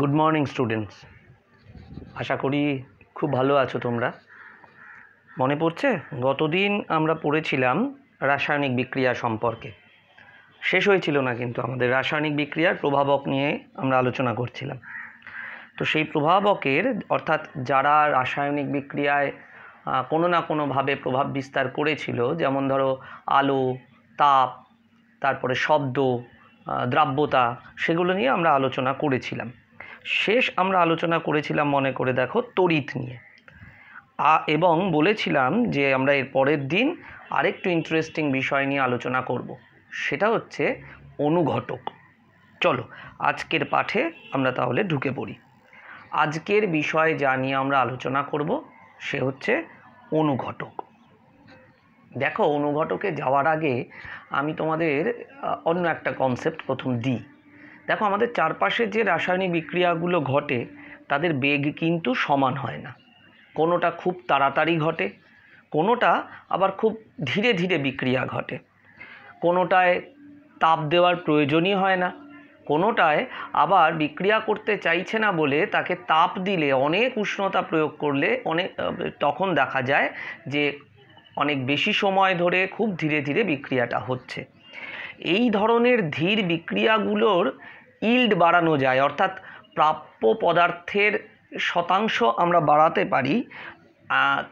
good morning students আশা করি খুব ভালো আছো তোমরা মনে পড়ছে গতদিন আমরা পড়েছিলাম রাসায়নিক বিক্রিয়া সম্পর্কে শেষ হয়েছিল না কিন্তু আমাদের রাসায়নিক বিক্রিয়ার প্রভাবক নিয়ে আমরা আলোচনা করছিলাম তো সেই প্রভাবকের অর্থাৎ যারা রাসায়নিক বিক্রিয়ায় কোনো না কোনোভাবে প্রভাব বিস্তার করেছিল যেমন ধরো আলো তাপ তারপরে শব্দ দ্রাব্যতা সেগুলো নিয়ে আমরা আলোচনা করেছিলাম শেষ আমরা আলোচনা করেছিলাম মনে করে দেখো তড়িৎ নিয়ে এবং বলেছিলাম যে আমরা এর পরের দিন আরেকটু ইন্টারেস্টিং বিষয় নিয়ে আলোচনা করব সেটা হচ্ছে অনুঘটক চলো আজকের পাঠে আমরা তাহলে ঢুকে পড়ি আজকের বিষয় যা নিয়ে আমরা আলোচনা করব সে হচ্ছে অনুঘটক দেখো অনুঘটকে যাওয়ার আগে আমি তোমাদের অন্য একটা কনসেপ্ট প্রথম দিই দেখো আমাদের চারপাশে যে রাসায়নিক বিক্রিয়াগুলো ঘটে তাদের বেগ কিন্তু সমান হয় না কোনোটা খুব তাড়াতাড়ি ঘটে কোনোটা আবার খুব ধীরে ধীরে বিক্রিয়া ঘটে কোনোটায় তাপ দেওয়ার প্রয়োজনই হয় না কোনোটায় আবার বিক্রিয়া করতে চাইছে না বলে তাকে তাপ দিলে অনেক উষ্ণতা প্রয়োগ করলে অনেক তখন দেখা যায় যে অনেক বেশি সময় ধরে খুব ধীরে ধীরে বিক্রিয়াটা হচ্ছে এই ধরনের ধীর বিক্রিয়াগুলোর ইল্ড বাড়ানো যায় অর্থাৎ প্রাপ্য পদার্থের শতাংশ আমরা বাড়াতে পারি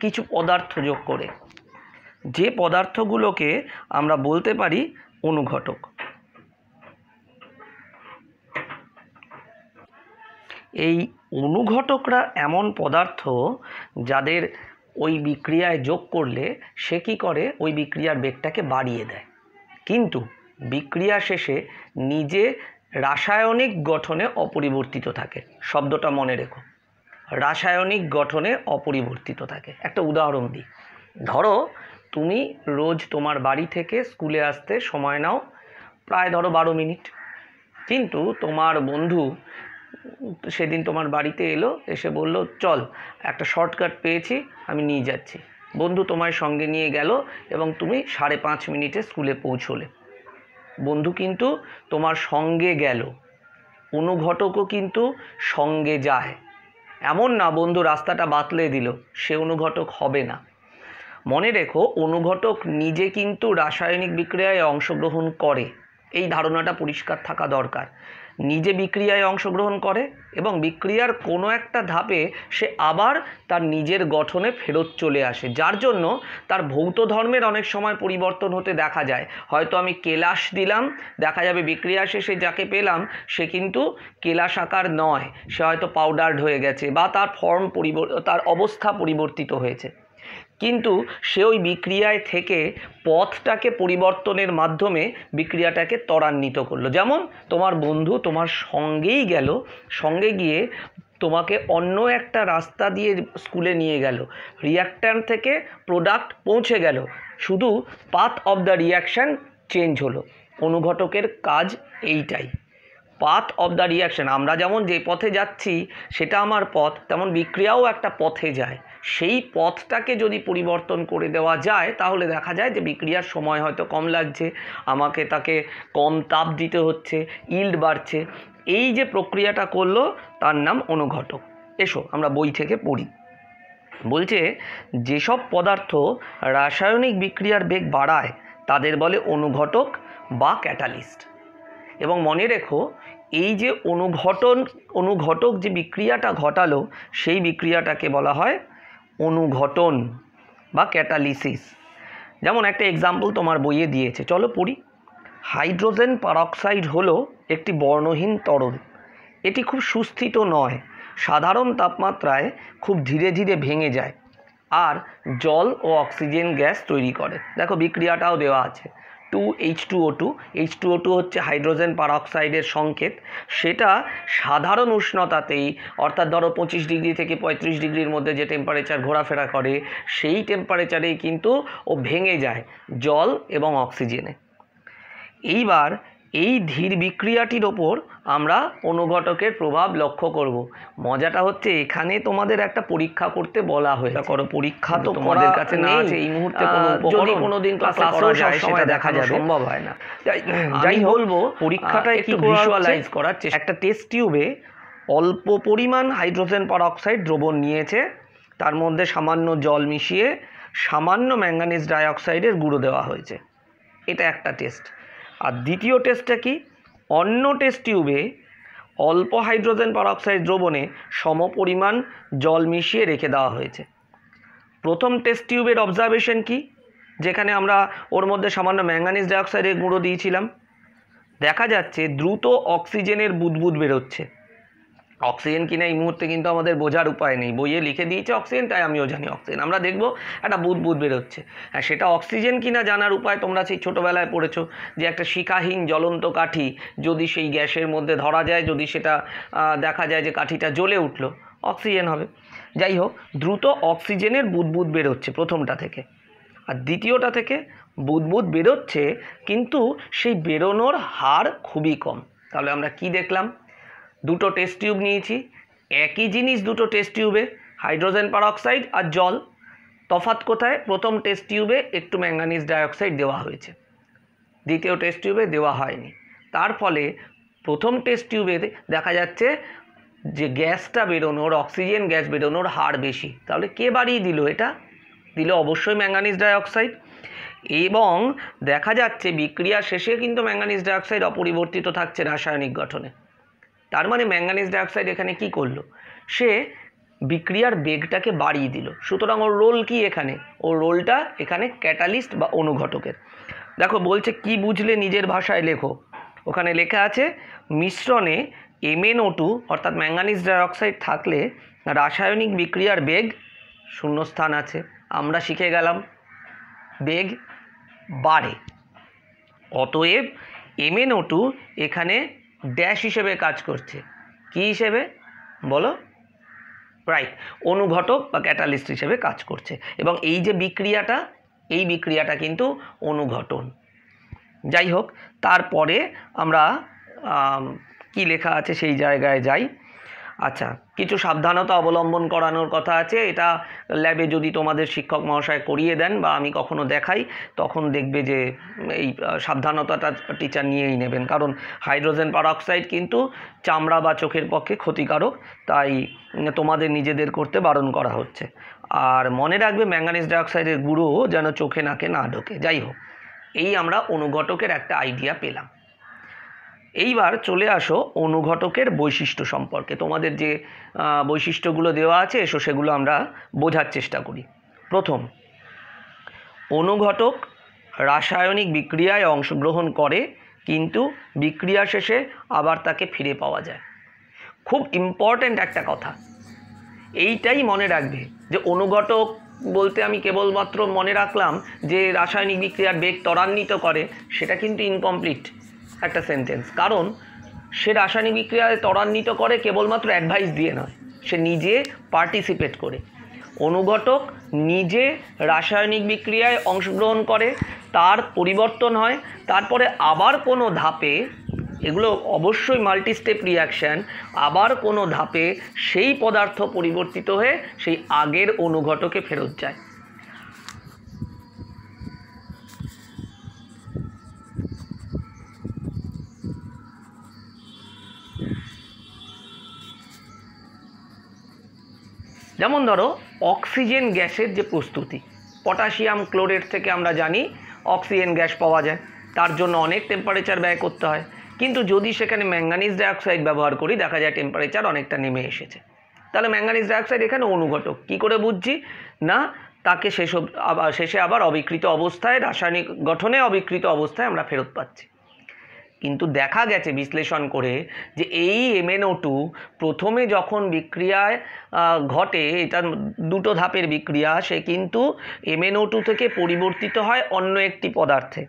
কিছু পদার্থ যোগ করে যে পদার্থগুলোকে আমরা বলতে পারি অনুঘটক এই অনুঘটকরা এমন পদার্থ যাদের ওই বিক্রিয়ায় যোগ করলে সে কী করে ওই বিক্রিয়ার বেগটাকে বাড়িয়ে দেয় কিন্তু বিক্রিয়া শেষে নিজে রাসায়নিক গঠনে অপরিবর্তিত থাকে শব্দটা মনে রেখো রাসায়নিক গঠনে অপরিবর্তিত থাকে একটা উদাহরণ দিই ধরো তুমি রোজ তোমার বাড়ি থেকে স্কুলে আসতে সময় নাও প্রায় ধরো বারো মিনিট কিন্তু তোমার বন্ধু সেদিন তোমার বাড়িতে এলো এসে বলল চল একটা শর্টকাট পেয়েছি আমি নিয়ে যাচ্ছি বন্ধু তোমায় সঙ্গে নিয়ে গেল এবং তুমি সাড়ে পাঁচ মিনিটে স্কুলে পৌঁছলে বন্ধু কিন্তু তোমার সঙ্গে গেল অনুঘটকও কিন্তু সঙ্গে যায় এমন না বন্ধু রাস্তাটা বাতলে দিল সে অনুঘটক হবে না মনে রেখো অনুঘটক নিজে কিন্তু রাসায়নিক বিক্রিয়ায় অংশগ্রহণ করে এই ধারণাটা পরিষ্কার থাকা দরকার নিজে বিক্রিয়ায় অংশগ্রহণ করে এবং বিক্রিয়ার কোনো একটা ধাপে সে আবার তার নিজের গঠনে ফেরত চলে আসে যার জন্য তার ভৌত ধর্মের অনেক সময় পরিবর্তন হতে দেখা যায় হয়তো আমি কেলাস দিলাম দেখা যাবে বিক্রিয়া শেষে যাকে পেলাম সে কিন্তু কেলাস আকার নয় সে হয়তো পাউডার্ড হয়ে গেছে বা তার ফর্ম পরিবর্তন তার অবস্থা পরিবর্তিত হয়েছে কিন্তু সে ওই বিক্রিয়ায় থেকে পথটাকে পরিবর্তনের মাধ্যমে বিক্রিয়াটাকে ত্বরান্বিত করলো যেমন তোমার বন্ধু তোমার সঙ্গেই গেল সঙ্গে গিয়ে তোমাকে অন্য একটা রাস্তা দিয়ে স্কুলে নিয়ে গেল রিয়াক্টার থেকে প্রোডাক্ট পৌঁছে গেল শুধু path of the reaction change হলো অনুঘটকের কাজ এইটাই পাথ অফ দ্য রিয়াকশান আমরা যেমন যে পথে যাচ্ছি সেটা আমার পথ তেমন বিক্রিয়াও একটা পথে যায় সেই পথটাকে যদি পরিবর্তন করে দেওয়া যায় তাহলে দেখা যায় যে বিক্রিয়ার সময় হয়তো কম লাগছে আমাকে তাকে কম তাপ দিতে হচ্ছে ইল্ড বাড়ছে এই যে প্রক্রিয়াটা করলো তার নাম অনুঘটক এসো আমরা বই থেকে পড়ি বলছে যেসব পদার্থ রাসায়নিক বিক্রিয়ার বেগ বাড়ায় তাদের বলে অনুঘটক বা ক্যাটালিস্ট এবং মনে রেখো এই যে অনুঘটন অনুঘটক যে বিক্রিয়াটা ঘটালো সেই বিক্রিয়াটাকে বলা হয় অনুঘটন বা ক্যাটালিসিস যেমন একটা এক্সাম্পল তোমার বইয়ে দিয়েছে চলো পড়ি হাইড্রোজেন পারক্সাইড হল একটি বর্ণহীন তরল এটি খুব সুস্থিত নয় সাধারণ তাপমাত্রায় খুব ধীরে ধীরে ভেঙে যায় আর জল ও অক্সিজেন গ্যাস তৈরি করে দেখো বিক্রিয়াটাও দেওয়া আছে two H two O two H two O two হচ্ছে হাইড্রোজেন পারঅক্সাইডের সংকেত সেটা সাধারণ উষ্ণতাতেই অর্থাৎ ধরো পঁচিশ ডিগ্রি থেকে পঁয়ত্রিশ ডিগ্রির মধ্যে যে টেম্পারেচার ঘোরাফেরা করে সেই টেম্পারেচারেই কিন্তু ও ভেঙে যায় জল এবং অক্সিজেনে এইবার এই ধীর বিক্রিয়াটির ওপর আমরা অনুঘটকের প্রভাব লক্ষ্য করব মজাটা হচ্ছে এখানে তোমাদের একটা পরীক্ষা করতে বলা হয়েছে করো পরীক্ষা তো তোমাদের কাছে না আছে এই মুহূর্তে কোনো যদি কোনোদিন ক্লাস করা যায় সেটা দেখা যাবে সম্ভব হয় না যাই বলবো পরীক্ষাটা একটু ভিজুয়ালাইজ করার চেষ্টা একটা টেস্ট টিউবে অল্প পরিমাণ হাইড্রোজেন পারঅক্সাইড দ্রবণ নিয়েছে তার মধ্যে সামান্য জল মিশিয়ে সামান্য ম্যাঙ্গানিজ ডাইঅক্সাইডের গুঁড়ো দেওয়া হয়েছে এটা একটা টেস্ট আর দ্বিতীয় টেস্টটা কি অন্য টেস্ট টিউবে অল্প হাইড্রোজেন পারঅক্সাইড দ্রবণে সমপরিমাণ জল মিশিয়ে রেখে দেওয়া হয়েছে প্রথম টেস্ট টিউবের অবজারভেশন কি যেখানে আমরা ওর মধ্যে সামান্য ম্যাঙ্গানিজ ডাইঅক্সাইডের গুঁড়ো দিয়েছিলাম দেখা যাচ্ছে দ্রুত অক্সিজেনের বুদবুদ বেরোচ্ছে অক্সিজেন কিনা এই মুহূর্তে কিন্তু আমাদের বোঝার উপায় নেই বইয়ে লিখে দিয়েছে অক্সিজেন তাই আমিও জানি অক্সিজেন আমরা দেখবো একটা বুধ বুধ বেরোচ্ছে হ্যাঁ সেটা অক্সিজেন কিনা জানার উপায় তোমরা সেই ছোটোবেলায় পড়েছো যে একটা শিকাহীন জ্বলন্ত কাঠি যদি সেই গ্যাসের মধ্যে ধরা যায় যদি সেটা দেখা যায় যে কাঠিটা জ্বলে উঠলো অক্সিজেন হবে যাই হোক দ্রুত অক্সিজেনের বুদবুদ বেরোচ্ছে প্রথমটা থেকে আর দ্বিতীয়টা থেকে বুদবুদ বেরোচ্ছে কিন্তু সেই বেরোনোর হার খুবই কম তাহলে আমরা কি দেখলাম দুটো টেস্ট টিউব নিয়েছি একই জিনিস দুটো টেস্ট টিউবে হাইড্রোজেন পারঅক্সাইড আর জল তফাত কোথায় প্রথম টেস্ট টিউবে একটু ম্যাঙ্গানিজ ডাইঅক্সাইড দেওয়া হয়েছে দ্বিতীয় টেস্ট টিউবে দেওয়া হয়নি তার ফলে প্রথম টেস্ট টিউবে দেখা যাচ্ছে যে গ্যাসটা বেরোনোর অক্সিজেন গ্যাস বেরোনোর হার বেশি তাহলে কে বাড়িয়ে দিল এটা দিল অবশ্যই ম্যাঙ্গানিজ ডাইঅক্সাইড এবং দেখা যাচ্ছে বিক্রিয়া শেষে কিন্তু ম্যাঙ্গানিজ ডাইঅক্সাইড অপরিবর্তিত থাকছে রাসায়নিক গঠনে তার মানে ম্যাঙ্গানিজ ডাইঅক্সাইড এখানে কি করলো সে বিক্রিয়ার বেগটাকে বাড়িয়ে দিল সুতরাং ওর রোল কি এখানে ওর রোলটা এখানে ক্যাটালিস্ট বা অনুঘটকের দেখো বলছে কি বুঝলে নিজের ভাষায় লেখো ওখানে লেখা আছে মিশ্রণে এমএনও টু অর্থাৎ ম্যাঙ্গানিজ ডাইঅক্সাইড থাকলে রাসায়নিক বিক্রিয়ার বেগ শূন্যস্থান আছে আমরা শিখে গেলাম বেগ বাড়ে অতএব এমএনও টু এখানে ড্যাশ হিসেবে কাজ করছে কি হিসেবে বলো রাইট অনুঘটক বা ক্যাটালিস্ট হিসেবে কাজ করছে এবং এই যে বিক্রিয়াটা এই বিক্রিয়াটা কিন্তু অনুঘটন যাই হোক তারপরে আমরা কি লেখা আছে সেই জায়গায় যাই আচ্ছা কিছু সাবধানতা অবলম্বন করানোর কথা আছে এটা ল্যাবে যদি তোমাদের শিক্ষক মহাশয় করিয়ে দেন বা আমি কখনো দেখাই তখন দেখবে যে এই সাবধানতাটা টিচার নিয়েই নেবেন কারণ হাইড্রোজেন পারঅক্সাইড কিন্তু চামড়া বা চোখের পক্ষে ক্ষতিকারক তাই তোমাদের নিজেদের করতে বারণ করা হচ্ছে আর মনে রাখবে ম্যাঙ্গানিজ ডাইঅক্সাইডের গুঁড়ো যেন চোখে নাকে না ঢোকে যাই হোক এই আমরা অনুঘটকের একটা আইডিয়া পেলাম এইবার চলে আসো অনুঘটকের বৈশিষ্ট্য সম্পর্কে তোমাদের যে বৈশিষ্ট্যগুলো দেওয়া আছে এসো সেগুলো আমরা বোঝার চেষ্টা করি প্রথম অনুঘটক রাসায়নিক বিক্রিয়ায় অংশগ্রহণ করে কিন্তু বিক্রিয়া শেষে আবার তাকে ফিরে পাওয়া যায় খুব ইম্পর্ট্যান্ট একটা কথা এইটাই মনে রাখবে যে অনুঘটক বলতে আমি কেবলমাত্র মনে রাখলাম যে রাসায়নিক বিক্রিয়ার বেগ ত্বরান্বিত করে সেটা কিন্তু ইনকমপ্লিট একটা সেন্টেন্স কারণ সে রাসায়নিক বিক্রিয়ায় ত্বরান্বিত করে কেবলমাত্র অ্যাডভাইস দিয়ে নয় সে নিজে পার্টিসিপেট করে অনুঘটক নিজে রাসায়নিক বিক্রিয়ায় অংশগ্রহণ করে তার পরিবর্তন হয় তারপরে আবার কোনো ধাপে এগুলো অবশ্যই মাল্টিস্টেপ রিয়াকশান আবার কোনো ধাপে সেই পদার্থ পরিবর্তিত হয়ে সেই আগের অনুঘটকে ফেরত যায় যেমন ধরো অক্সিজেন গ্যাসের যে প্রস্তুতি পটাশিয়াম ক্লোরেট থেকে আমরা জানি অক্সিজেন গ্যাস পাওয়া যায় তার জন্য অনেক টেম্পারেচার ব্যয় করতে হয় কিন্তু যদি সেখানে ম্যাঙ্গানিজ ডাইঅক্সাইড ব্যবহার করি দেখা যায় টেম্পারেচার অনেকটা নেমে এসেছে তাহলে ম্যাঙ্গানিজ ডাইঅক্সাইড এখানে অনুঘটক কী করে বুঝছি না তাকে সেসব শেষে আবার অবিকৃত অবস্থায় রাসায়নিক গঠনে অবিকৃত অবস্থায় আমরা ফেরত পাচ্ছি কিন্তু দেখা গেছে বিশ্লেষণ করে যে এই এমএনও টু প্রথমে যখন বিক্রিয়ায় ঘটে এটা দুটো ধাপের বিক্রিয়া সে কিন্তু এমএনও টু থেকে পরিবর্তিত হয় অন্য একটি পদার্থে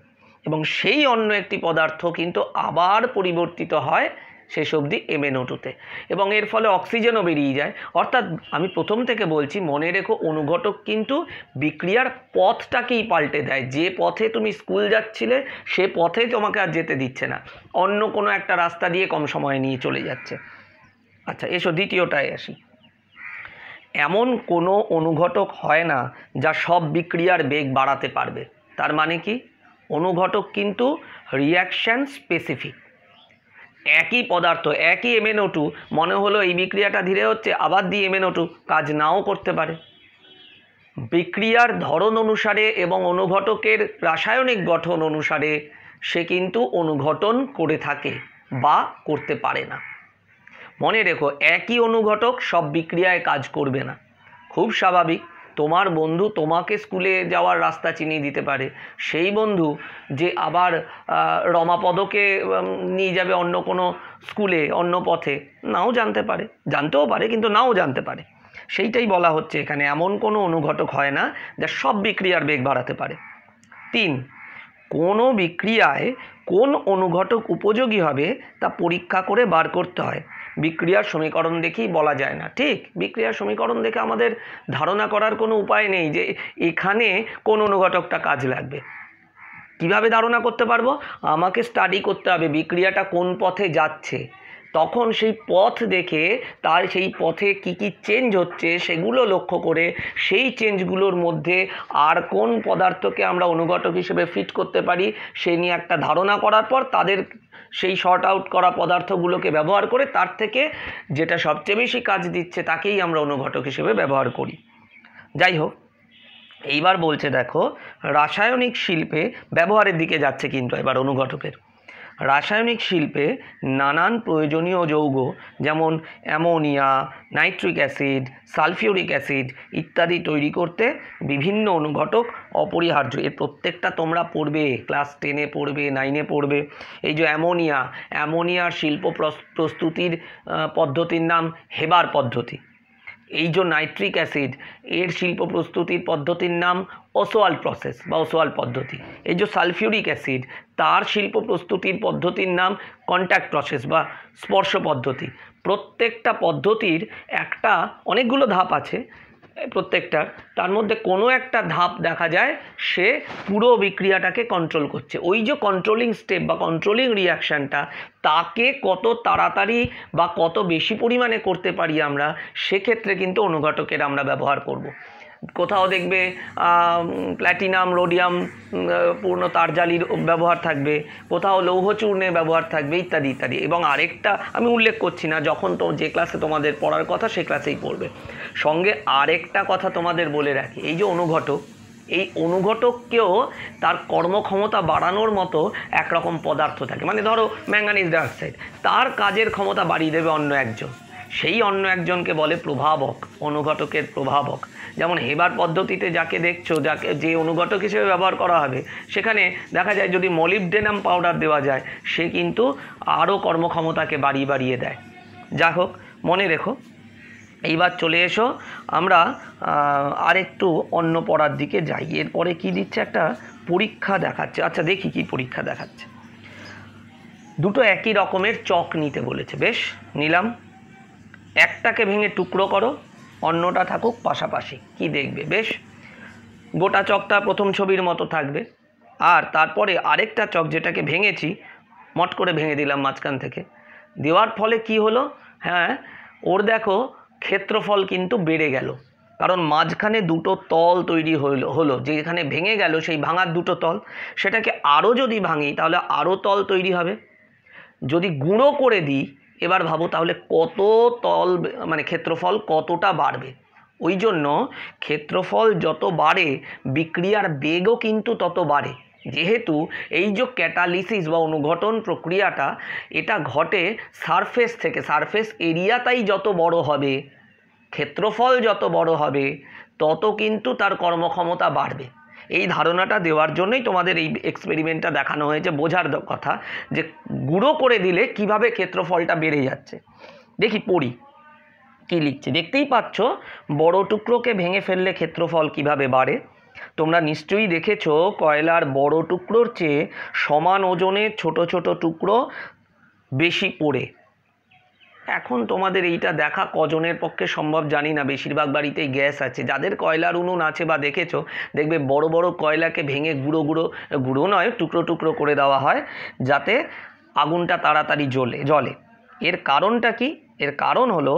এবং সেই অন্য একটি পদার্থ কিন্তু আবার পরিবর্তিত হয় শেষ অবধি এমএনও টুতে এবং এর ফলে অক্সিজেনও বেরিয়ে যায় অর্থাৎ আমি প্রথম থেকে বলছি মনে রেখো অনুঘটক কিন্তু বিক্রিয়ার পথটাকেই পাল্টে দেয় যে পথে তুমি স্কুল যাচ্ছিলে সে পথে তোমাকে আর যেতে দিচ্ছে না অন্য কোনো একটা রাস্তা দিয়ে কম সময় নিয়ে চলে যাচ্ছে আচ্ছা এসো দ্বিতীয়টায় আসি এমন কোনো অনুঘটক হয় না যা সব বিক্রিয়ার বেগ বাড়াতে পারবে তার মানে কি অনুঘটক কিন্তু রিয়াকশান স্পেসিফিক একই পদার্থ একই এমএনও টু মনে হলো এই বিক্রিয়াটা ধীরে হচ্ছে আবার দিয়ে এমএনও টু কাজ নাও করতে পারে বিক্রিয়ার ধরন অনুসারে এবং অনুঘটকের রাসায়নিক গঠন অনুসারে সে কিন্তু অনুঘটন করে থাকে বা করতে পারে না মনে রেখো একই অনুঘটক সব বিক্রিয়ায় কাজ করবে না খুব স্বাভাবিক তোমার বন্ধু তোমাকে স্কুলে যাওয়ার রাস্তা চিনিয়ে দিতে পারে সেই বন্ধু যে আবার রমাপদকে নিয়ে যাবে অন্য কোনো স্কুলে অন্য পথে নাও জানতে পারে জানতেও পারে কিন্তু নাও জানতে পারে সেইটাই বলা হচ্ছে এখানে এমন কোনো অনুঘটক হয় না যা সব বিক্রিয়ার বেগ বাড়াতে পারে তিন কোনো বিক্রিয়ায় কোন অনুঘটক উপযোগী হবে তা পরীক্ষা করে বার করতে হয় বিক্রিয়ার সমীকরণ দেখেই বলা যায় না ঠিক বিক্রিয়ার সমীকরণ দেখে আমাদের ধারণা করার কোনো উপায় নেই যে এখানে কোন অনুঘটকটা কাজ লাগবে কিভাবে ধারণা করতে পারবো আমাকে স্টাডি করতে হবে বিক্রিয়াটা কোন পথে যাচ্ছে তখন সেই পথ দেখে তার সেই পথে কি কি চেঞ্জ হচ্ছে সেগুলো লক্ষ্য করে সেই চেঞ্জগুলোর মধ্যে আর কোন পদার্থকে আমরা অনুঘটক হিসেবে ফিট করতে পারি সে নিয়ে একটা ধারণা করার পর তাদের সেই শর্ট আউট করা পদার্থগুলোকে ব্যবহার করে তার থেকে যেটা সবচেয়ে বেশি কাজ দিচ্ছে তাকেই আমরা অনুঘটক হিসেবে ব্যবহার করি যাই হোক এইবার বলছে দেখো রাসায়নিক শিল্পে ব্যবহারের দিকে যাচ্ছে কিন্তু এবার অনুঘটকের রাসায়নিক শিল্পে নানান প্রয়োজনীয় যৌগ যেমন ammonia nitric acid sulphuric acid ইত্যাদি তৈরি করতে বিভিন্ন অনুঘটক অপরিহার্য এর প্রত্যেকটা তোমরা পড়বে ক্লাস টেনে পড়বে নাইনে পড়বে এই যে অ্যামোনিয়া অ্যামোনিয়ার শিল্প প্রস্তুতির পদ্ধতির নাম হেবার পদ্ধতি এই যে নাইট্রিক অ্যাসিড এর শিল্প প্রস্তুতির পদ্ধতির নাম অসোয়াল প্রসেস বা ওসোয়াল পদ্ধতি এই যে সালফিউরিক অ্যাসিড তার শিল্প প্রস্তুতির পদ্ধতির নাম কন্ট্যাক্ট প্রসেস বা স্পর্শ পদ্ধতি প্রত্যেকটা পদ্ধতির একটা অনেকগুলো ধাপ আছে প্রত্যেকটা তার মধ্যে কোনো একটা ধাপ দেখা যায় সে পুরো বিক্রিয়াটাকে কন্ট্রোল করছে ওই যে কন্ট্রোলিং স্টেপ বা কন্ট্রোলিং রিয়াকশানটা তাকে কত তাড়াতাড়ি বা কত বেশি পরিমাণে করতে পারি আমরা সেক্ষেত্রে কিন্তু অনুঘটকের আমরা ব্যবহার করব কোথাও দেখবে প্ল্যাটিনাম রোডিয়াম পূর্ণ তারজালির ব্যবহার থাকবে কোথাও লৌহচূর্ণের ব্যবহার থাকবে ইত্যাদি ইত্যাদি এবং আরেকটা আমি উল্লেখ করছি না যখন তো যে ক্লাসে তোমাদের পড়ার কথা সে ক্লাসেই পড়বে সঙ্গে আরেকটা কথা তোমাদের বলে রাখি এই যে অনুঘটক এই অনুঘটককেও তার কর্মক্ষমতা বাড়ানোর মতো একরকম পদার্থ থাকে মানে ধরো ম্যাঙ্গানিজ ডাইঅক্সাইড তার কাজের ক্ষমতা বাড়িয়ে দেবে অন্য একজন সেই অন্য একজনকে বলে প্রভাবক অনুঘটকের প্রভাবক যেমন হেবার পদ্ধতিতে যাকে দেখছো যাকে যে অনুঘটক হিসেবে ব্যবহার করা হবে সেখানে দেখা যায় যদি মলিবডেনাম পাউডার দেওয়া যায় সে কিন্তু আরও কর্মক্ষমতাকে বাড়িয়ে বাড়িয়ে দেয় যা হোক মনে রেখো এইবার চলে এসো আমরা আরেকটু অন্য পড়ার দিকে যাই এরপরে কি দিচ্ছে একটা পরীক্ষা দেখাচ্ছে আচ্ছা দেখি কি পরীক্ষা দেখাচ্ছে দুটো একই রকমের চক নিতে বলেছে বেশ নিলাম একটাকে ভেঙে টুকরো করো অন্যটা থাকুক পাশাপাশি কি দেখবে বেশ গোটা চকটা প্রথম ছবির মতো থাকবে আর তারপরে আরেকটা চক যেটাকে ভেঙেছি মট করে ভেঙে দিলাম মাঝখান থেকে দেওয়ার ফলে কি হলো হ্যাঁ ওর দেখো ক্ষেত্রফল কিন্তু বেড়ে গেল কারণ মাঝখানে দুটো তল তৈরি হইল হলো যেখানে ভেঙে গেল সেই ভাঙার দুটো তল সেটাকে আরও যদি ভাঙি তাহলে আরও তল তৈরি হবে যদি গুঁড়ো করে দিই এবার ভাবো তাহলে কত তল মানে ক্ষেত্রফল কতটা বাড়বে ওই জন্য ক্ষেত্রফল যত বাড়ে বিক্রিয়ার বেগও কিন্তু তত বাড়ে যেহেতু এই যে ক্যাটালিসিস বা অনুঘটন প্রক্রিয়াটা এটা ঘটে সারফেস থেকে সারফেস এরিয়া তাই যত বড় হবে ক্ষেত্রফল যত বড় হবে তত কিন্তু তার কর্মক্ষমতা বাড়বে এই ধারণাটা দেওয়ার জন্যই তোমাদের এই এক্সপেরিমেন্টটা দেখানো হয়েছে বোঝার কথা যে গুঁড়ো করে দিলে কিভাবে ক্ষেত্রফলটা বেড়ে যাচ্ছে দেখি পড়ি কি লিখছে দেখতেই পাচ্ছ বড় টুকরোকে ভেঙে ফেললে ক্ষেত্রফল কিভাবে বাড়ে তোমরা নিশ্চয়ই দেখেছ কয়লার বড় টুকরোর চেয়ে সমান ওজনের ছোট ছোট টুকরো বেশি পড়ে এখন তোমাদের এইটা দেখা কজনের পক্ষে সম্ভব জানি না বেশিরভাগ বাড়িতেই গ্যাস আছে যাদের কয়লার উনুন আছে বা দেখেছো দেখবে বড় বড় কয়লাকে ভেঙে গুঁড়ো গুঁড়ো গুঁড়ো নয় টুকরো টুকরো করে দেওয়া হয় যাতে আগুনটা তাড়াতাড়ি জ্বলে জ্বলে এর কারণটা কি এর কারণ হলো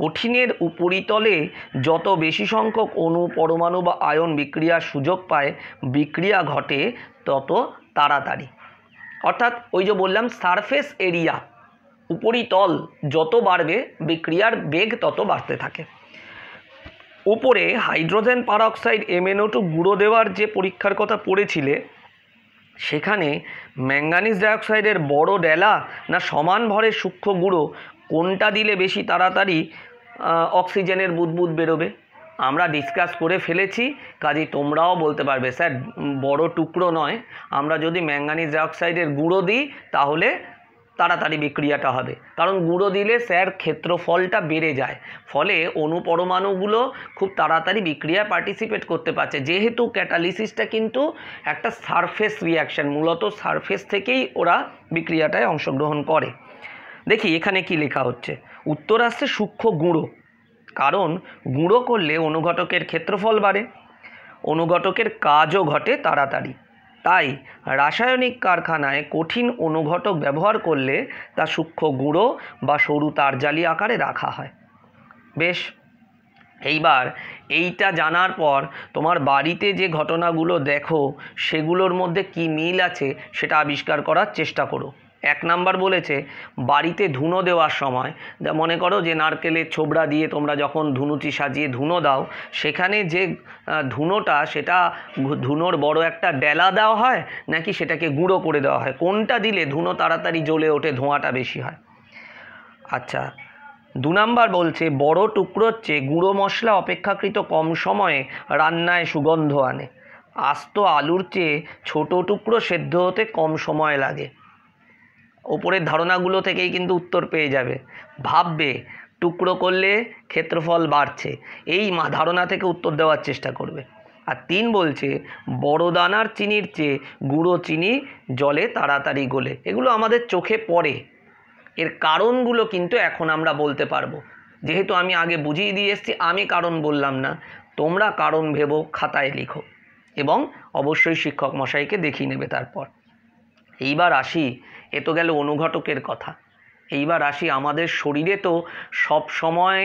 কঠিনের উপরিতলে যত বেশি সংখ্যক অণু পরমাণু বা আয়ন বিক্রিয়ার সুযোগ পায় বিক্রিয়া ঘটে তত তাড়াতাড়ি অর্থাৎ ওই যে বললাম সারফেস এরিয়া উপরিতল যত বাড়বে বিক্রিয়ার বেগ তত বাড়তে থাকে উপরে হাইড্রোজেন পারঅক্সাইড এমএনও টু গুঁড়ো দেওয়ার যে পরীক্ষার কথা পড়েছিলে সেখানে ম্যাঙ্গানিজ ডাইঅক্সাইডের বড় ডেলা না সমান ভরের সূক্ষ্ম গুঁড়ো কোনটা দিলে বেশি তাড়াতাড়ি অক্সিজেনের বুদবুদ বেরোবে আমরা ডিসকাস করে ফেলেছি কাজে তোমরাও বলতে পারবে স্যার বড় টুকরো নয় আমরা যদি ম্যাঙ্গানিজ ডাইঅক্সাইডের গুঁড়ো দিই তাহলে তাড়াতাড়ি বিক্রিয়াটা হবে কারণ গুঁড়ো দিলে স্যার ক্ষেত্রফলটা বেড়ে যায় ফলে অনুপরমাণুগুলো খুব তাড়াতাড়ি বিক্রিয়ায় পার্টিসিপেট করতে পারছে যেহেতু ক্যাটালিসিসটা কিন্তু একটা সারফেস রিয়াকশান মূলত সারফেস থেকেই ওরা বিক্রিয়াটায় অংশগ্রহণ করে দেখি এখানে কি লেখা হচ্ছে উত্তর আসছে সূক্ষ্ম গুঁড়ো কারণ গুঁড়ো করলে অনুঘটকের ক্ষেত্রফল বাড়ে অনুঘটকের কাজও ঘটে তাড়াতাড়ি তাই রাসায়নিক কারখানায় কঠিন অনুঘটক ব্যবহার করলে তা সূক্ষ্ম গুঁড়ো বা সরু তারজালি আকারে রাখা হয় বেশ এইবার এইটা জানার পর তোমার বাড়িতে যে ঘটনাগুলো দেখো সেগুলোর মধ্যে কি মিল আছে সেটা আবিষ্কার করার চেষ্টা করো এক নাম্বার বলেছে বাড়িতে ধুনো দেওয়ার সময় যা মনে করো যে নারকেলের ছোবড়া দিয়ে তোমরা যখন ধুনুচি সাজিয়ে ধুনো দাও সেখানে যে ধুনোটা সেটা ধুনোর বড় একটা ডেলা দেওয়া হয় নাকি সেটাকে গুঁড়ো করে দেওয়া হয় কোনটা দিলে ধুনো তাড়াতাড়ি জ্বলে ওঠে ধোঁয়াটা বেশি হয় আচ্ছা দু নাম্বার বলছে বড় টুকরোর চেয়ে গুঁড়ো মশলা অপেক্ষাকৃত কম সময়ে রান্নায় সুগন্ধ আনে আস্ত আলুর চেয়ে ছোটো টুকরো সেদ্ধ হতে কম সময় লাগে ওপরের ধারণাগুলো থেকেই কিন্তু উত্তর পেয়ে যাবে ভাববে টুকরো করলে ক্ষেত্রফল বাড়ছে এই ধারণা থেকে উত্তর দেওয়ার চেষ্টা করবে আর তিন বলছে বড়দানার দানার চিনির চেয়ে গুঁড়ো চিনি জলে তাড়াতাড়ি গলে এগুলো আমাদের চোখে পড়ে এর কারণগুলো কিন্তু এখন আমরা বলতে পারবো যেহেতু আমি আগে বুঝিয়ে দিয়ে এসেছি আমি কারণ বললাম না তোমরা কারণ ভেবো খাতায় লিখো এবং অবশ্যই শিক্ষক মশাইকে দেখিয়ে নেবে তারপর এইবার আসি এ তো গেল অনুঘটকের কথা এইবার আসি আমাদের শরীরে তো সব সময়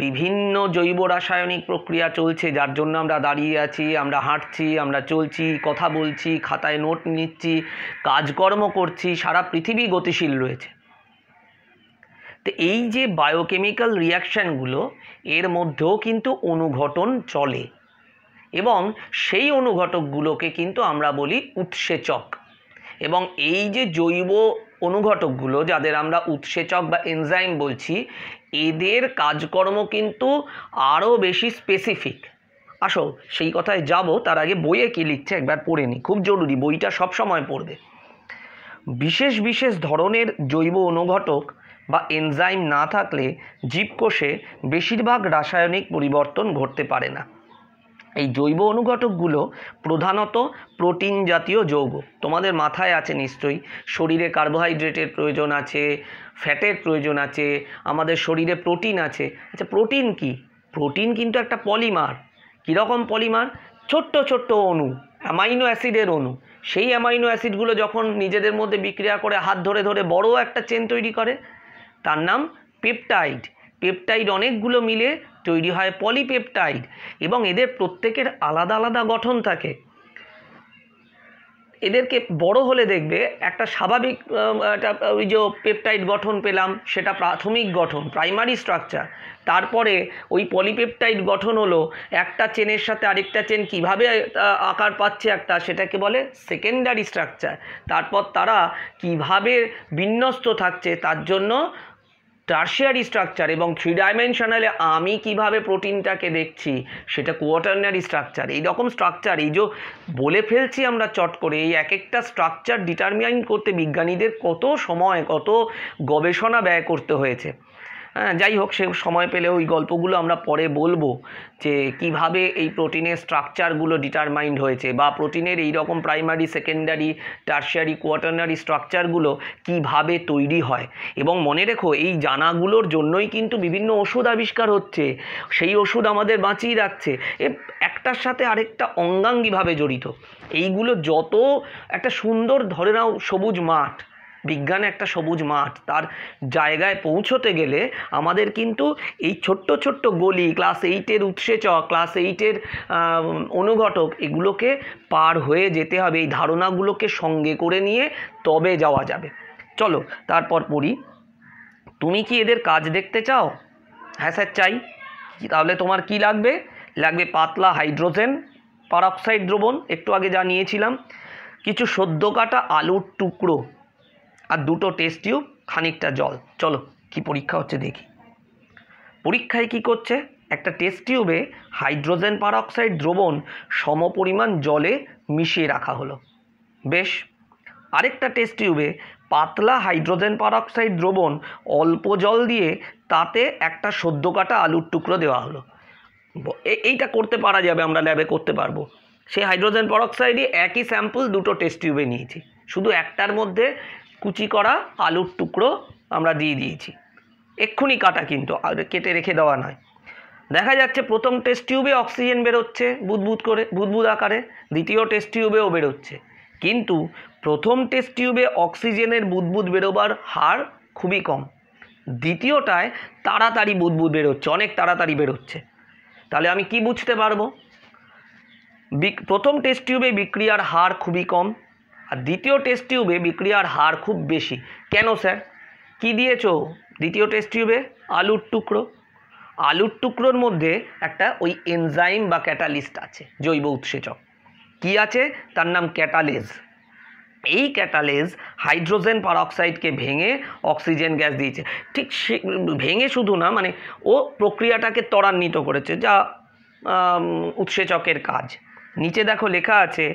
বিভিন্ন জৈব রাসায়নিক প্রক্রিয়া চলছে যার জন্য আমরা দাঁড়িয়ে আছি আমরা হাঁটছি আমরা চলছি কথা বলছি খাতায় নোট নিচ্ছি কাজকর্ম করছি সারা পৃথিবী গতিশীল রয়েছে তো এই যে বায়োকেমিক্যাল রিয়াকশানগুলো এর মধ্যেও কিন্তু অনুঘটন চলে এবং সেই অনুঘটকগুলোকে কিন্তু আমরা বলি উৎসেচক এবং এই যে জৈব অনুঘটকগুলো যাদের আমরা উৎসেচক বা এনজাইম বলছি এদের কাজকর্ম কিন্তু আরও বেশি স্পেসিফিক আসো সেই কথায় যাব তার আগে বইয়ে কী লিখছে একবার পড়ে নি খুব জরুরি বইটা সব সময় পড়বে বিশেষ বিশেষ ধরনের জৈব অনুঘটক বা এনজাইম না থাকলে জীবকোষে বেশিরভাগ রাসায়নিক পরিবর্তন ঘটতে পারে না এই জৈব অনুঘটকগুলো প্রধানত প্রোটিন জাতীয় যৌগ তোমাদের মাথায় আছে নিশ্চয়ই শরীরে কার্বোহাইড্রেটের প্রয়োজন আছে ফ্যাটের প্রয়োজন আছে আমাদের শরীরে প্রোটিন আছে আচ্ছা প্রোটিন কি প্রোটিন কিন্তু একটা পলিমার কীরকম পলিমার ছোট্ট ছোট্ট অণু অ্যামাইনো অ্যাসিডের অণু সেই অ্যামাইনো অ্যাসিডগুলো যখন নিজেদের মধ্যে বিক্রিয়া করে হাত ধরে ধরে বড় একটা চেন তৈরি করে তার নাম পেপটাইড পেপটাইড অনেকগুলো মিলে তৈরি হয় পলিপেপটাইড এবং এদের প্রত্যেকের আলাদা আলাদা গঠন থাকে এদেরকে বড় হলে দেখবে একটা স্বাভাবিক একটা ওই যে পেপটাইড গঠন পেলাম সেটা প্রাথমিক গঠন প্রাইমারি স্ট্রাকচার তারপরে ওই পলিপেপটাইড গঠন হলো একটা চেনের সাথে আরেকটা চেন কিভাবে আকার পাচ্ছে একটা সেটাকে বলে সেকেন্ডারি স্ট্রাকচার তারপর তারা কিভাবে বিন্যস্ত থাকছে তার জন্য টার্সিয়ারি স্ট্রাকচার এবং থ্রি ডাইমেনশনালে আমি কিভাবে প্রোটিনটাকে দেখছি সেটা কোয়াটারনারি স্ট্রাকচার এই রকম স্ট্রাকচার এই যে বলে ফেলছি আমরা চট করে এই এক একটা স্ট্রাকচার ডিটারমাইন করতে বিজ্ঞানীদের কত সময় কত গবেষণা ব্যয় করতে হয়েছে হ্যাঁ যাই হোক সে সময় পেলে ওই গল্পগুলো আমরা পরে বলবো যে কিভাবে এই প্রোটিনের স্ট্রাকচারগুলো ডিটারমাইন্ড হয়েছে বা প্রোটিনের এই রকম প্রাইমারি সেকেন্ডারি টার্সিয়ারি কোয়াটারনারি স্ট্রাকচারগুলো কিভাবে তৈরি হয় এবং মনে রেখো এই জানাগুলোর জন্যই কিন্তু বিভিন্ন ওষুধ আবিষ্কার হচ্ছে সেই ওষুধ আমাদের বাঁচিয়ে রাখছে এ একটার সাথে আরেকটা অঙ্গাঙ্গিভাবে জড়িত এইগুলো যত একটা সুন্দর ধরে নাও সবুজ মাঠ বিজ্ঞান একটা সবুজ মাঠ তার জায়গায় পৌঁছতে গেলে আমাদের কিন্তু এই ছোট্ট ছোট্ট গলি ক্লাস এইটের উৎসেচক ক্লাস এইটের অনুঘটক এগুলোকে পার হয়ে যেতে হবে এই ধারণাগুলোকে সঙ্গে করে নিয়ে তবে যাওয়া যাবে চলো তারপর পড়ি তুমি কি এদের কাজ দেখতে চাও হ্যাঁ স্যার চাই তাহলে তোমার কি লাগবে লাগবে পাতলা হাইড্রোজেন পারঅক্সাইড দ্রবণ একটু আগে জানিয়েছিলাম কিছু সদ্য কাটা আলুর টুকরো আর দুটো টেস্ট টিউব খানিকটা জল চলো কি পরীক্ষা হচ্ছে দেখি পরীক্ষায় কি করছে একটা টেস্ট টিউবে হাইড্রোজেন পারঅক্সাইড দ্রবণ সমপরিমাণ জলে মিশিয়ে রাখা হলো বেশ আরেকটা টেস্ট টিউবে পাতলা হাইড্রোজেন পারঅক্সাইড দ্রবণ অল্প জল দিয়ে তাতে একটা সদ্য কাটা আলুর টুকরো দেওয়া হলো এইটা করতে পারা যাবে আমরা ল্যাবে করতে পারবো সেই হাইড্রোজেন পারঅক্সাইডই একই স্যাম্পল দুটো টেস্ট টিউবে নিয়েছি শুধু একটার মধ্যে কুচি করা আলুর টুকরো আমরা দিয়ে দিয়েছি এক্ষুনি কাটা কিন্তু কেটে রেখে দেওয়া নয় দেখা যাচ্ছে প্রথম টেস্ট টিউবে অক্সিজেন বেরোচ্ছে বুদবুদ করে বুদবুদ আকারে দ্বিতীয় টেস্ট টিউবেও বেরোচ্ছে কিন্তু প্রথম টেস্ট টিউবে অক্সিজেনের বুদবুদ বেরোবার হার খুবই কম দ্বিতীয়টায় তাড়াতাড়ি বুদবুদ বেরোচ্ছে অনেক তাড়াতাড়ি বেরোচ্ছে তাহলে আমি কি বুঝতে পারবো প্রথম টেস্ট টিউবে বিক্রিয়ার হার খুবই কম আর দ্বিতীয় টেস্ট টিউবে বিক্রিয়ার হার খুব বেশি কেন স্যার কি দিয়েছ দ্বিতীয় টেস্ট টিউবে আলুর টুকরো আলুর টুকরোর মধ্যে একটা ওই এনজাইম বা ক্যাটালিস্ট আছে জৈব উৎসেচক কি আছে তার নাম ক্যাটালেজ এই ক্যাটালেজ হাইড্রোজেন পারঅক্সাইডকে ভেঙে অক্সিজেন গ্যাস দিয়েছে ঠিক সে ভেঙে শুধু না মানে ও প্রক্রিয়াটাকে ত্বরান্বিত করেছে যা উৎসেচকের কাজ নিচে দেখো লেখা আছে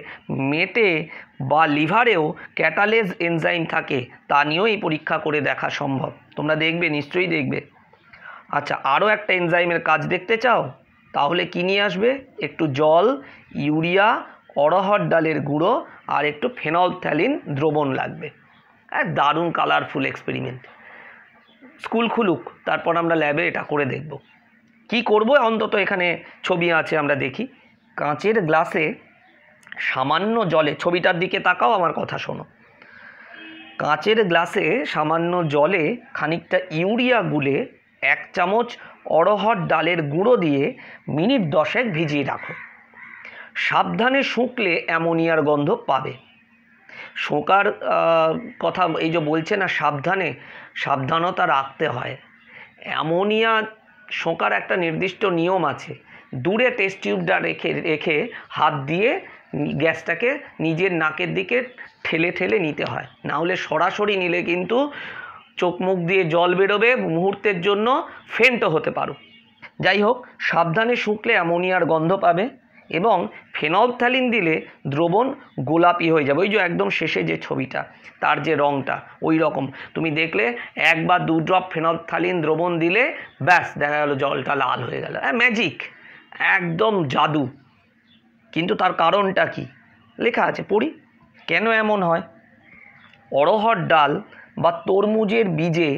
মেটে বা লিভারেও ক্যাটালেজ এনজাইম থাকে তা নিয়েও এই পরীক্ষা করে দেখা সম্ভব তোমরা দেখবে নিশ্চয়ই দেখবে আচ্ছা আরও একটা এনজাইমের কাজ দেখতে চাও তাহলে কী নিয়ে আসবে একটু জল ইউরিয়া অরহর ডালের গুঁড়ো আর একটু ফেনল থ্যালিন দ্রবণ লাগবে হ্যাঁ দারুণ কালারফুল এক্সপেরিমেন্ট স্কুল খুলুক তারপর আমরা ল্যাবে এটা করে দেখব কি করব অন্তত এখানে ছবি আছে আমরা দেখি কাঁচের গ্লাসে সামান্য জলে ছবিটার দিকে তাকাও আমার কথা শোনো কাঁচের গ্লাসে সামান্য জলে খানিকটা ইউরিয়া গুলে এক চামচ অড়হর ডালের গুঁড়ো দিয়ে মিনিট দশেক ভিজিয়ে রাখো সাবধানে শুঁকলে অ্যামোনিয়ার গন্ধ পাবে শোঁকার কথা এই যে বলছে না সাবধানে সাবধানতা রাখতে হয় অ্যামোনিয়া শোঁকার একটা নির্দিষ্ট নিয়ম আছে দূরে টেস্ট টিউবটা রেখে রেখে হাত দিয়ে গ্যাসটাকে নিজের নাকের দিকে ঠেলে ঠেলে নিতে হয় না হলে সরাসরি নিলে কিন্তু চোখ মুখ দিয়ে জল বেরোবে মুহূর্তের জন্য ফেন্টও হতে পারো যাই হোক সাবধানে শুকলে অ্যামোনিয়ার গন্ধ পাবে এবং ফেনলফথ্যালিন দিলে দ্রবণ গোলাপি হয়ে যাবে ওই যে একদম শেষে যে ছবিটা তার যে রঙটা ওই রকম তুমি দেখলে এক বা দু ড্রপ ফেনলফথ্যালিন দ্রবণ দিলে ব্যাস দেখা গেলো জলটা লাল হয়ে গেল হ্যাঁ ম্যাজিক একদম জাদু কিন্তু তার কারণটা কি লেখা আছে পড়ি কেন এমন হয় অরহর ডাল বা তরমুজের বীজে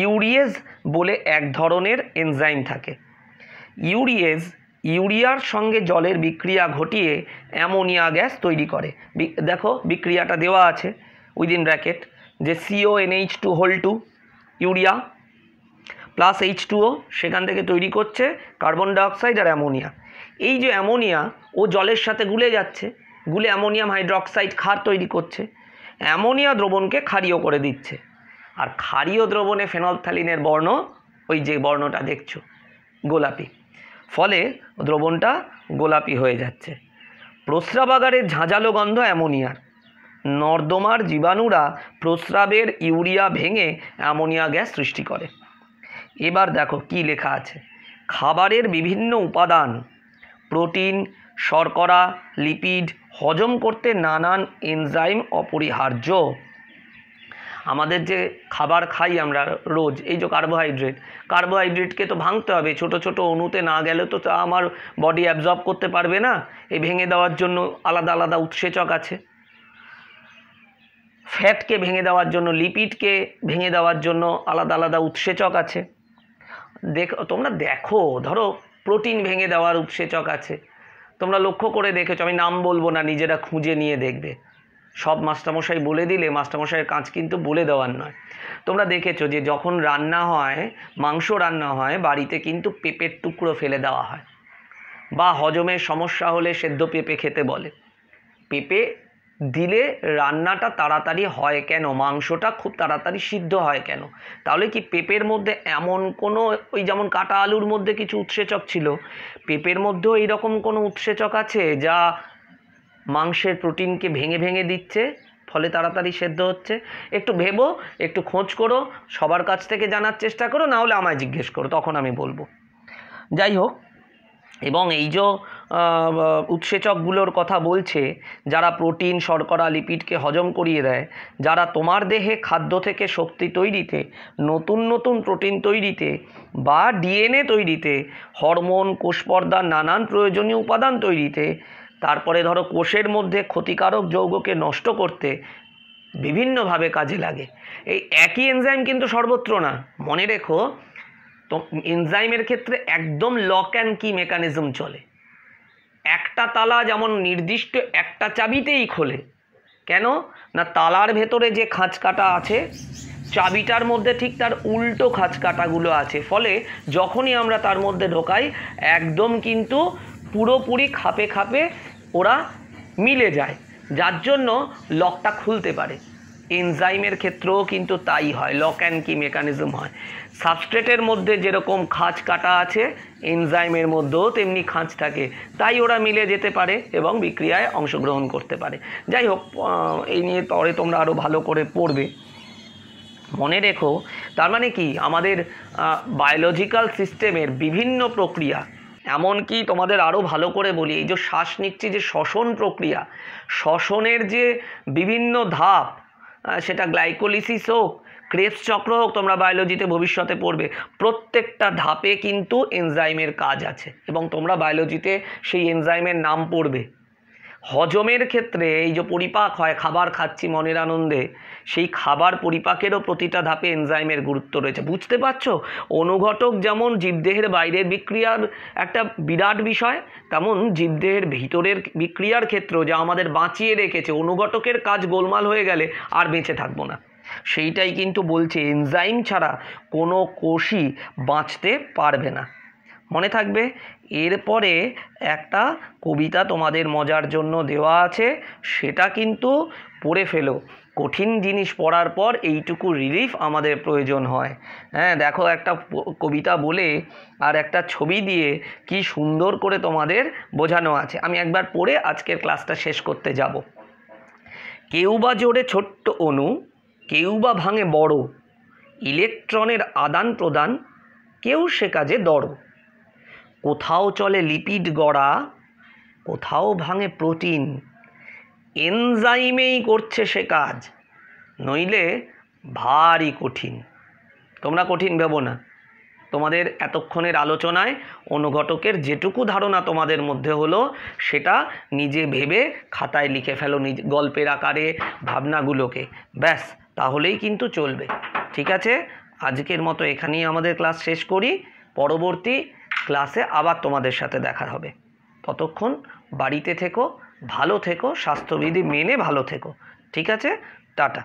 ইউরিয়েজ বলে এক ধরনের এনজাইম থাকে ইউরিয়েজ ইউরিয়ার সঙ্গে জলের বিক্রিয়া ঘটিয়ে অ্যামোনিয়া গ্যাস তৈরি করে দেখো বিক্রিয়াটা দেওয়া আছে উইদিন ব্র্যাকেট যে CO NH two whole two urea plus H two O সেখান থেকে তৈরি করছে কার্বন ডাইঅক্সাইড আর অ্যামোনিয়া এই যে অ্যামোনিয়া ও জলের সাথে গুলে যাচ্ছে গুলে অ্যামোনিয়াম হাইড্রক্সাইড ক্ষার তৈরি করছে অ্যামোনিয়া দ্রবণকে ক্ষারীয় করে দিচ্ছে আর ক্ষারীয় দ্রবণে ফেনলথ্যালিনের বর্ণ ওই যে বর্ণটা দেখছো গোলাপি ফলে দ্রবণটা গোলাপি হয়ে যাচ্ছে প্রস্রাবাগারের ঝাঁঝালো গন্ধ অ্যামোনিয়ার নর্দমার জীবাণুরা প্রস্রাবের ইউরিয়া ভেঙে অ্যামোনিয়া গ্যাস সৃষ্টি করে এবার দেখো কি লেখা আছে খাবারের বিভিন্ন উপাদান প্রোটিন শর্করা লিপিড হজম করতে নানান এনজাইম অপরিহার্য আমাদের যে খাবার খাই আমরা রোজ এই যে কার্বোহাইড্রেট কার্বোহাইড্রেটকে তো ভাঙতে হবে ছোট ছোট অণুতে না গেলে তো তা আমার বডি অ্যাবজর্ব করতে পারবে না এই ভেঙে দেওয়ার জন্য আলাদা আলাদা উৎসেচক আছে ফ্যাটকে ভেঙে দেওয়ার জন্য লিপিডকে ভেঙে দেওয়ার জন্য আলাদা আলাদা উৎসেচক আছে দেখো তোমরা দেখো ধরো প্রোটিন ভেঙে দেওয়ার উপসেচক আছে তোমরা লক্ষ্য করে দেখেছো আমি নাম বলবো না নিজেরা খুঁজে নিয়ে দেখবে সব মাস্টারমশাই বলে দিলে মাস্টারমশাইয়ের কাজ কিন্তু বলে দেওয়ার নয় তোমরা দেখেছো যে যখন রান্না হয় মাংস রান্না হয় বাড়িতে কিন্তু পেঁপের টুকরো ফেলে দেওয়া হয় বা হজমের সমস্যা হলে সেদ্ধ পেঁপে খেতে বলে পেঁপে দিলে রান্নাটা তাড়াতাড়ি হয় কেন মাংসটা খুব তাড়াতাড়ি সিদ্ধ হয় কেন তাহলে কি পেঁপের মধ্যে এমন কোনো ওই যেমন কাটা আলুর মধ্যে কিছু উৎসেচক ছিল পেঁপের মধ্যেও এইরকম কোনো উৎসেচক আছে যা মাংসের প্রোটিনকে ভেঙে ভেঙে দিচ্ছে ফলে তাড়াতাড়ি সেদ্ধ হচ্ছে একটু ভেবো একটু খোঁজ করো সবার কাছ থেকে জানার চেষ্টা করো না হলে আমায় জিজ্ঞেস করো তখন আমি বলবো যাই হোক এবং এই যে উৎসেচকগুলোর কথা বলছে যারা প্রোটিন শর্করা লিপিডকে হজম করিয়ে দেয় যারা তোমার দেহে খাদ্য থেকে শক্তি তৈরিতে নতুন নতুন প্রোটিন তৈরিতে বা ডিএনএ তৈরিতে হরমোন কোষপর্দা নানান প্রয়োজনীয় উপাদান তৈরিতে তারপরে ধরো কোষের মধ্যে ক্ষতিকারক যৌগকে নষ্ট করতে বিভিন্নভাবে কাজে লাগে এই একই এনজাইম কিন্তু সর্বত্র না মনে রেখো তো এনজাইমের ক্ষেত্রে একদম লক অ্যান্ড কি মেকানিজম চলে একটা তালা যেমন নির্দিষ্ট একটা চাবিতেই খোলে কেন না তালার ভেতরে যে খাঁচ কাটা আছে চাবিটার মধ্যে ঠিক তার উল্টো খাঁচ কাটাগুলো আছে ফলে যখনই আমরা তার মধ্যে ঢোকাই একদম কিন্তু পুরোপুরি খাপে খাপে ওরা মিলে যায় যার জন্য লকটা খুলতে পারে এনজাইমের ক্ষেত্রেও কিন্তু তাই হয় লক অ্যান্ড কি মেকানিজম হয় সাবস্ট্রেটের মধ্যে যেরকম খাঁজ কাটা আছে এনজাইমের মধ্যেও তেমনি খাঁজ থাকে তাই ওরা মিলে যেতে পারে এবং বিক্রিয়ায় অংশগ্রহণ করতে পারে যাই হোক এই নিয়ে পরে তোমরা আরও ভালো করে পড়বে মনে রেখো তার মানে কি আমাদের বায়োলজিক্যাল সিস্টেমের বিভিন্ন প্রক্রিয়া এমনকি তোমাদের আরও ভালো করে বলি এই যে শ্বাস নিচ্ছি যে শ্বসন প্রক্রিয়া শ্বসনের যে বিভিন্ন ধাপ সেটা গ্লাইকোলিসিস হোক ক্রেবস চক্র হোক তোমরা বায়োলজিতে ভবিষ্যতে পড়বে প্রত্যেকটা ধাপে কিন্তু এনজাইমের কাজ আছে এবং তোমরা বায়োলজিতে সেই এনজাইমের নাম পড়বে হজমের ক্ষেত্রে এই যে পরিপাক হয় খাবার খাচ্ছি মনের আনন্দে সেই খাবার পরিপাকেরও প্রতিটা ধাপে এনজাইমের গুরুত্ব রয়েছে বুঝতে পারছো অনুঘটক যেমন জীবদেহের বাইরের বিক্রিয়ার একটা বিরাট বিষয় তেমন জীবদেহের ভিতরের বিক্রিয়ার ক্ষেত্রেও যা আমাদের বাঁচিয়ে রেখেছে অনুঘটকের কাজ গোলমাল হয়ে গেলে আর বেঁচে থাকবো না সেইটাই কিন্তু বলছে এনজাইম ছাড়া কোনো কোষই বাঁচতে পারবে না মনে থাকবে এরপরে একটা কবিতা তোমাদের মজার জন্য দেওয়া আছে সেটা কিন্তু পড়ে ফেলো কঠিন জিনিস পড়ার পর এইটুকু রিলিফ আমাদের প্রয়োজন হয় হ্যাঁ দেখো একটা কবিতা বলে আর একটা ছবি দিয়ে কি সুন্দর করে তোমাদের বোঝানো আছে আমি একবার পড়ে আজকের ক্লাসটা শেষ করতে যাব কেউ বা জোরে ছোট্ট অনু কেউ বা ভাঙে বড় ইলেকট্রনের আদান প্রদান কেউ সে কাজে দড় কোথাও চলে লিপিড গড়া কোথাও ভাঙে প্রোটিন এনজাইমেই করছে সে কাজ নইলে ভারী কঠিন তোমরা কঠিন ভেব না তোমাদের এতক্ষণের আলোচনায় অনুঘটকের যেটুকু ধারণা তোমাদের মধ্যে হলো সেটা নিজে ভেবে খাতায় লিখে ফেলো নিজ গল্পের আকারে ভাবনাগুলোকে ব্যাস তাহলেই কিন্তু চলবে ঠিক আছে আজকের মতো এখানেই আমাদের ক্লাস শেষ করি পরবর্তী ক্লাসে আবার তোমাদের সাথে দেখা হবে ততক্ষণ বাড়িতে থেকো ভালো থেকো স্বাস্থ্যবিধি মেনে ভালো থেকো ঠিক আছে টাটা